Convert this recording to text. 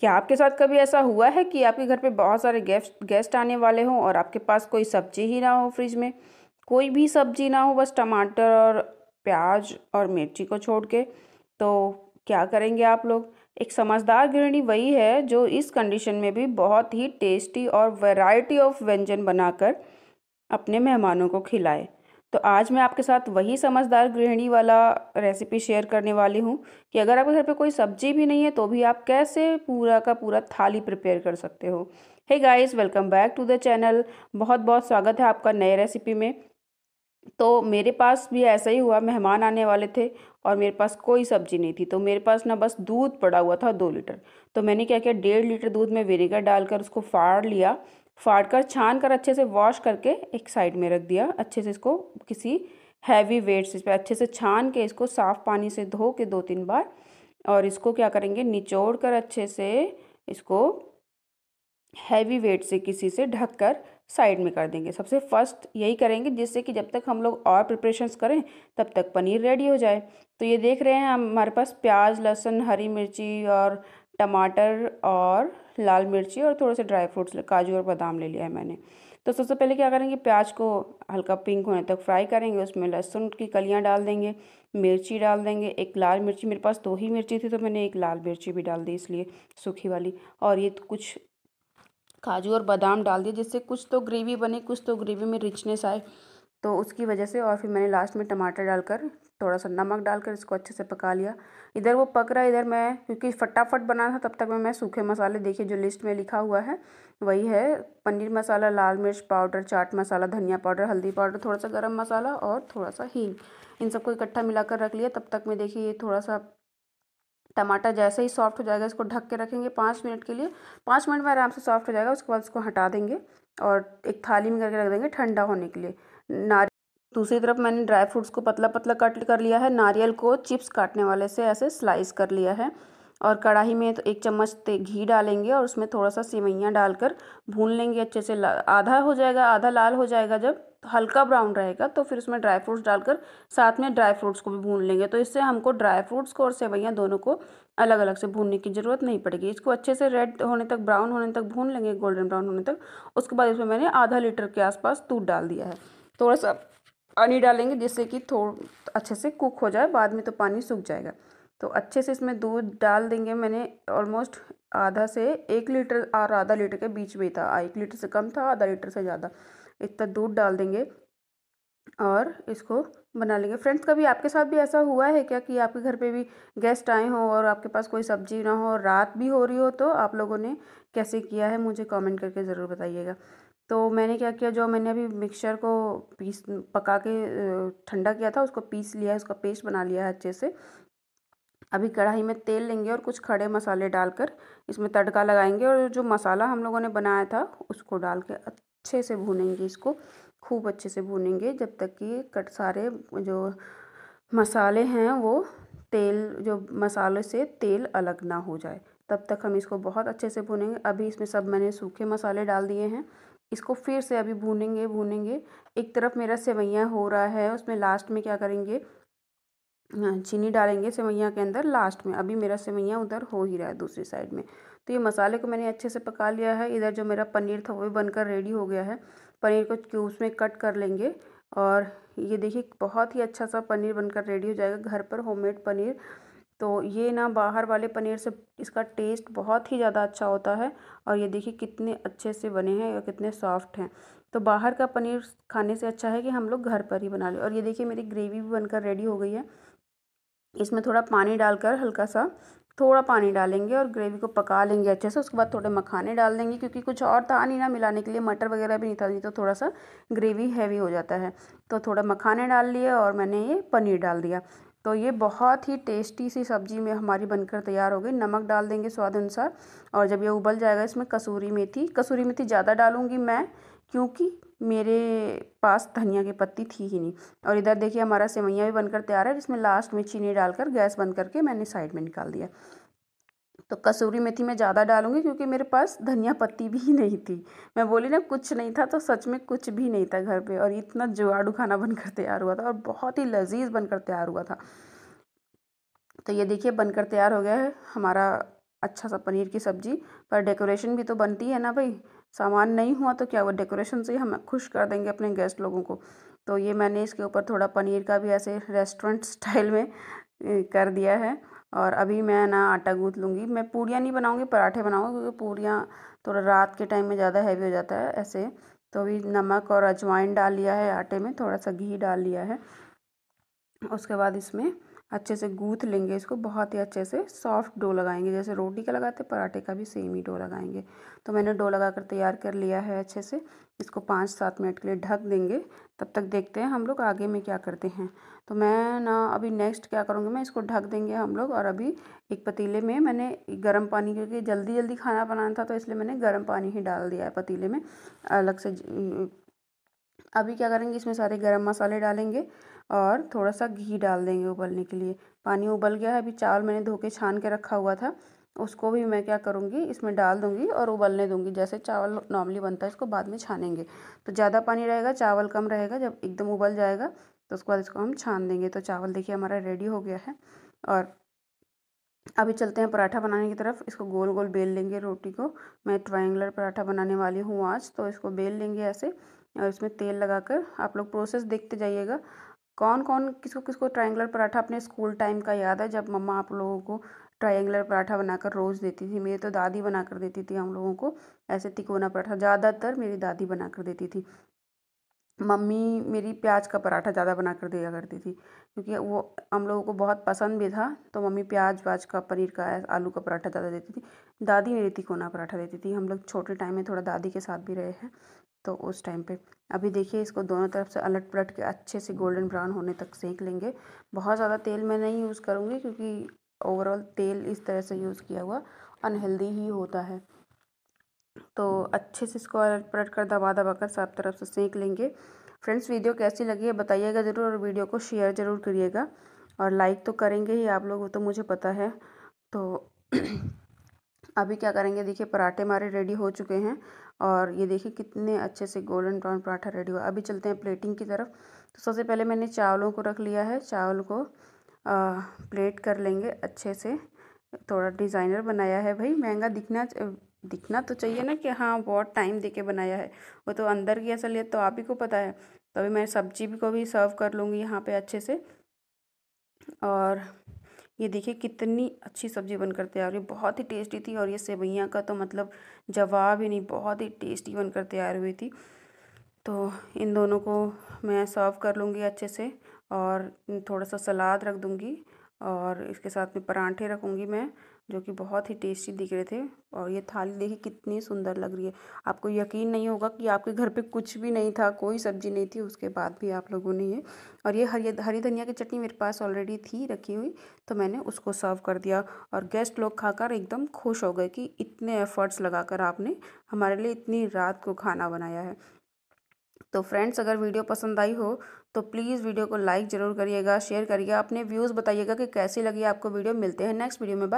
क्या आपके साथ कभी ऐसा हुआ है कि आपके घर पे बहुत सारे गेस्ट गेस्ट आने वाले हों और आपके पास कोई सब्जी ही ना हो फ्रिज में कोई भी सब्जी ना हो बस टमाटर और प्याज और मिर्ची को छोड़ के तो क्या करेंगे आप लोग एक समझदार गृहिणी वही है जो इस कंडीशन में भी बहुत ही टेस्टी और वैरायटी ऑफ व्यंजन बनाकर अपने मेहमानों को खिलाए तो आज मैं आपके साथ वही समझदार गृहिणी वाला रेसिपी शेयर करने वाली हूँ कि अगर आपके घर पे कोई सब्जी भी नहीं है तो भी आप कैसे पूरा का पूरा थाली प्रिपेयर कर सकते हो hey guys welcome back to the channel बहुत बहुत स्वागत है आपका नए रेसिपी में तो मेरे पास भी ऐसा ही हुआ मेहमान आने वाले थे और मेरे पास कोई सब्जी नहीं थी तो मेरे पास ना बस दूध पड़ा हुआ था दो लीटर तो मैंने क्या किया डेढ़ लीटर दूध में विनेगर डालकर उसको फाड़ लिया फाड़ कर छान कर अच्छे से वॉश करके एक साइड में रख दिया अच्छे से इसको किसी हैवी वेट से इस पर अच्छे से छान के इसको साफ़ पानी से धो के दो तीन बार और इसको क्या करेंगे निचोड़ कर अच्छे से इसको हैवी वेट से किसी से ढक कर साइड में कर देंगे सबसे फर्स्ट यही करेंगे जिससे कि जब तक हम लोग और प्रिपरेशंस करें तब तक पनीर रेडी हो जाए तो ये देख रहे हैं हमारे पास प्याज लहसुन हरी मिर्ची और टमाटर और लाल मिर्ची और थोड़े से ड्राई फ्रूट्स काजू और बादाम ले लिया है मैंने तो सबसे पहले क्या करेंगे प्याज को हल्का पिंक होने तक फ्राई करेंगे उसमें लहसुन की कलियाँ डाल देंगे मिर्ची डाल देंगे एक लाल मिर्ची मेरे पास दो ही मिर्ची थी तो मैंने एक लाल मिर्ची भी डाल दी इसलिए सूखी वाली और ये कुछ काजू और बादाम डाल दिए जिससे कुछ तो ग्रेवी बने कुछ तो ग्रेवी में रिचनेस आए तो उसकी वजह से और फिर मैंने लास्ट में टमाटर डालकर थोड़ा सा नमक डालकर इसको अच्छे से पका लिया इधर वो पक रहा है इधर मैं क्योंकि फटाफट बना था तब तक में मैं सूखे मसाले देखिए जो लिस्ट में लिखा हुआ है वही है पनीर मसाला लाल मिर्च पाउडर चाट मसाला धनिया पाउडर हल्दी पाउडर थोड़ा सा गर्म मसाला और थोड़ा सा हींग इन सबको इकट्ठा मिलाकर रख लिया तब तक में देखिए ये थोड़ा सा टमाटर जैसे ही सॉफ्ट हो जाएगा इसको ढक के रखेंगे पाँच मिनट के लिए पाँच मिनट में आराम से सॉफ्ट हो जाएगा उसके बाद इसको हटा देंगे और एक थाली में करके रख देंगे ठंडा होने के लिए नारियल दूसरी तरफ मैंने ड्राई फ्रूट्स को पतला पतला कट कर लिया है नारियल को चिप्स काटने वाले से ऐसे स्लाइस कर लिया है और कढ़ाई में तो एक चम्मच घी डालेंगे और उसमें थोड़ा सा सेवैयाँ डालकर भून लेंगे अच्छे से आधा हो जाएगा आधा लाल हो जाएगा जब हल्का ब्राउन रहेगा तो फिर उसमें ड्राई फ्रूट्स डालकर साथ में ड्राई फ्रूट्स को भी भून लेंगे तो इससे हमको ड्राई फ्रूट्स को और सेवैयाँ दोनों को अलग अलग से भूनने की ज़रूरत नहीं पड़ेगी इसको अच्छे से रेड होने तक ब्राउन होने तक भून लेंगे गोल्डन ब्राउन होने तक उसके बाद इसमें मैंने आधा लीटर के आसपास दूध डाल दिया है थोड़ा सा पानी डालेंगे जिससे कि थोड़ा अच्छे से कुक हो जाए बाद में तो पानी सूख जाएगा तो अच्छे से इसमें दूध डाल देंगे मैंने ऑलमोस्ट आधा से एक लीटर और आधा लीटर के बीच में था एक लीटर से कम था आधा लीटर से ज़्यादा इतना दूध डाल देंगे और इसको बना लेंगे फ्रेंड्स कभी आपके साथ भी ऐसा हुआ है क्या कि आपके घर पे भी गेस्ट आए हों और आपके पास कोई सब्जी ना हो रात भी हो रही हो तो आप लोगों ने कैसे किया है मुझे कमेंट करके ज़रूर बताइएगा तो मैंने क्या किया जो मैंने अभी मिक्सचर को पीस पका के ठंडा किया था उसको पीस लिया है उसका पेस्ट बना लिया है अच्छे से अभी कढ़ाई में तेल लेंगे और कुछ खड़े मसाले डालकर इसमें तड़का लगाएंगे और जो मसाला हम लोगों ने बनाया था उसको डाल के अच्छे से भूनेंगे इसको खूब अच्छे से भूनेंगे जब तक कि कट सारे जो मसाले हैं वो तेल जो मसाले से तेल अलग ना हो जाए तब तक हम इसको बहुत अच्छे से भुनेंगे अभी इसमें सब मैंने सूखे मसाले डाल दिए हैं इसको फिर से अभी भूनेंगे भूनेंगे एक तरफ मेरा सेवैयाँ हो रहा है उसमें लास्ट में क्या करेंगे हाँ, चीनी डालेंगे सेवैयाँ के अंदर लास्ट में अभी मेरा सेवैयाँ उधर हो ही रहा है दूसरी साइड में तो ये मसाले को मैंने अच्छे से पका लिया है इधर जो मेरा पनीर था वो भी बनकर रेडी हो गया है पनीर को क्यूब्स में कट कर लेंगे और ये देखिए बहुत ही अच्छा सा पनीर बनकर रेडी हो जाएगा घर पर होममेड पनीर तो ये ना बाहर वाले पनीर से इसका टेस्ट बहुत ही ज़्यादा अच्छा होता है और ये देखिए कितने अच्छे से बने हैं और कितने सॉफ्ट हैं तो बाहर का पनीर खाने से अच्छा है कि हम लोग घर पर ही बना लें और ये देखिए मेरी ग्रेवी भी बनकर रेडी हो गई है इसमें थोड़ा पानी डालकर हल्का सा थोड़ा पानी डालेंगे और ग्रेवी को पका लेंगे अच्छे से उसके बाद थोड़े मखाने डाल देंगे क्योंकि कुछ और था नहीं ना मिलाने के लिए मटर वगैरह भी नहीं था नहीं तो थोड़ा सा ग्रेवी हैवी हो जाता है तो थोड़ा मखाने डाल लिए और मैंने ये पनीर डाल दिया तो ये बहुत ही टेस्टी सी सब्ज़ी में हमारी बनकर तैयार हो गई नमक डाल देंगे स्वाद अनुसार और जब ये उबल जाएगा इसमें कसूरी मेथी कसूरी मेथी ज़्यादा डालूँगी मैं क्योंकि मेरे पास धनिया की पत्ती थी ही नहीं और इधर देखिए हमारा सेवैयाँ भी बनकर तैयार है जिसमें लास्ट में चीनी डालकर गैस बंद करके मैंने साइड में निकाल दिया तो कसूरी मेथी मैं ज़्यादा डालूँगी क्योंकि मेरे पास धनिया पत्ती भी नहीं थी मैं बोली ना कुछ नहीं था तो सच में कुछ भी नहीं था घर पे और इतना जुआड़ू खाना बनकर तैयार हुआ था और बहुत ही लजीज बनकर तैयार हुआ था तो ये देखिए बनकर तैयार हो गया है हमारा अच्छा सा पनीर की सब्ज़ी पर डेकोरेशन भी तो बनती है ना भाई सामान नहीं हुआ तो क्या वो डेकोरेशन से हम खुश कर देंगे अपने गेस्ट लोगों को तो ये मैंने इसके ऊपर थोड़ा पनीर का भी ऐसे रेस्टोरेंट स्टाइल में कर दिया है और अभी मैं ना आटा गूँथ लूँगी मैं पूड़ियाँ नहीं बनाऊँगी पराठे बनाऊँगी क्योंकि पूड़ियाँ थोड़ा रात के टाइम में ज़्यादा हैवी हो जाता है ऐसे तो अभी नमक और अजवाइन डाल लिया है आटे में थोड़ा सा घी डाल लिया है उसके बाद इसमें अच्छे से गूथ लेंगे इसको बहुत ही अच्छे से सॉफ्ट डो लगाएंगे जैसे रोटी का लगाते पराठे का भी सेम ही डो लगाएंगे तो मैंने डो लगा कर तैयार कर लिया है अच्छे से इसको पाँच सात मिनट के लिए ढक देंगे तब तक देखते हैं हम लोग आगे में क्या करते हैं तो मैं ना अभी नेक्स्ट क्या करूँगी मैं इसको ढक देंगे हम लोग और अभी एक पतीले में मैंने गर्म पानी क्योंकि जल्दी जल्दी खाना बनाना था तो इसलिए मैंने गर्म पानी ही डाल दिया है पतीले में अलग से अभी क्या करेंगे इसमें सारे गरम मसाले डालेंगे और थोड़ा सा घी डाल देंगे उबलने के लिए पानी उबल गया है अभी चावल मैंने धो के छान के रखा हुआ था उसको भी मैं क्या करूँगी इसमें डाल दूँगी और उबलने दूँगी जैसे चावल नॉर्मली बनता है इसको बाद में छानेंगे तो ज़्यादा पानी रहेगा चावल कम रहेगा जब एकदम उबल जाएगा तो उसके बाद इसको हम छान देंगे तो चावल देखिए हमारा रेडी हो गया है और अभी चलते हैं पराठा बनाने की तरफ इसको गोल गोल बेल लेंगे रोटी को मैं ट्राइंगर पराठा बनाने वाली हूँ आज तो इसको बेल लेंगे ऐसे और इसमें तेल लगाकर आप लोग प्रोसेस देखते जाइएगा कौन कौन किसको किसको ट्राइंगर पराठा अपने स्कूल टाइम का याद है जब मम्मा आप लोगों को ट्रायंगुलर पराठा बनाकर रोज़ देती थी मेरी तो दादी बना कर देती थी हम लोगों को ऐसे तिकोना पराठा ज़्यादातर मेरी दादी बना कर देती थी मम्मी मेरी प्याज का पराठा ज़्यादा बना कर दिया करती थी क्योंकि वो हम लोगों को बहुत पसंद भी था तो मम्मी प्याज व्याज का पनीर का आलू का पराठा ज़्यादा देती थी दादी मेरी तिकोना पराठा देती थी हम लोग छोटे टाइम में थोड़ा दादी के साथ भी रहे हैं तो उस टाइम पे अभी देखिए इसको दोनों तरफ से अलट पलट के अच्छे से गोल्डन ब्राउन होने तक सेक लेंगे बहुत ज़्यादा तेल मैं नहीं यूज़ करूँगी क्योंकि ओवरऑल तेल इस तरह से यूज़ किया हुआ अनहेल्दी ही होता है तो अच्छे से इसको अलट पलट कर दबा दबा कर सब तरफ से सेक लेंगे फ्रेंड्स वीडियो कैसी लगी है बताइएगा ज़रूर और वीडियो को शेयर ज़रूर करिएगा और लाइक तो करेंगे ही आप लोग तो मुझे पता है तो अभी क्या करेंगे देखिए पराठे हमारे रेडी हो चुके हैं और ये देखिए कितने अच्छे से गोल्डन ब्राउन पराठा रेडी हुआ अभी चलते हैं प्लेटिंग की तरफ तो सबसे पहले मैंने चावलों को रख लिया है चावल को आ, प्लेट कर लेंगे अच्छे से थोड़ा डिज़ाइनर बनाया है भाई महंगा दिखना दिखना तो चाहिए ना कि हाँ बहुत टाइम दे के बनाया है वो तो अंदर की असलियत तो आप ही को पता है तो अभी मैं सब्जी को भी सर्व कर लूँगी यहाँ पर अच्छे से और ये देखिए कितनी अच्छी सब्ज़ी बनकर तैयार हुई बहुत ही टेस्टी थी और ये सेवैयाँ का तो मतलब जवाब ही नहीं बहुत ही टेस्टी बनकर तैयार हुई थी तो इन दोनों को मैं सर्व कर लूँगी अच्छे से और थोड़ा सा सलाद रख दूँगी और इसके साथ में परांठे रखूँगी मैं जो कि बहुत ही टेस्टी दिख रहे थे और ये थाली देखिए कितनी सुंदर लग रही है आपको यकीन नहीं होगा कि आपके घर पे कुछ भी नहीं था कोई सब्जी नहीं थी उसके बाद भी आप लोगों ने ये और ये हरी हरी धनिया की चटनी मेरे पास ऑलरेडी थी रखी हुई तो मैंने उसको सर्व कर दिया और गेस्ट लोग खाकर एकदम खुश हो गए कि इतने एफर्ट्स लगाकर आपने हमारे लिए इतनी रात को खाना बनाया है तो फ्रेंड्स अगर वीडियो पसंद आई हो तो प्लीज़ वीडियो को लाइक ज़रूर करिएगा शेयर करिएगा अपने व्यूज़ बताइएगा कि कैसी लगी आपको वीडियो मिलते हैं नेक्स्ट वीडियो में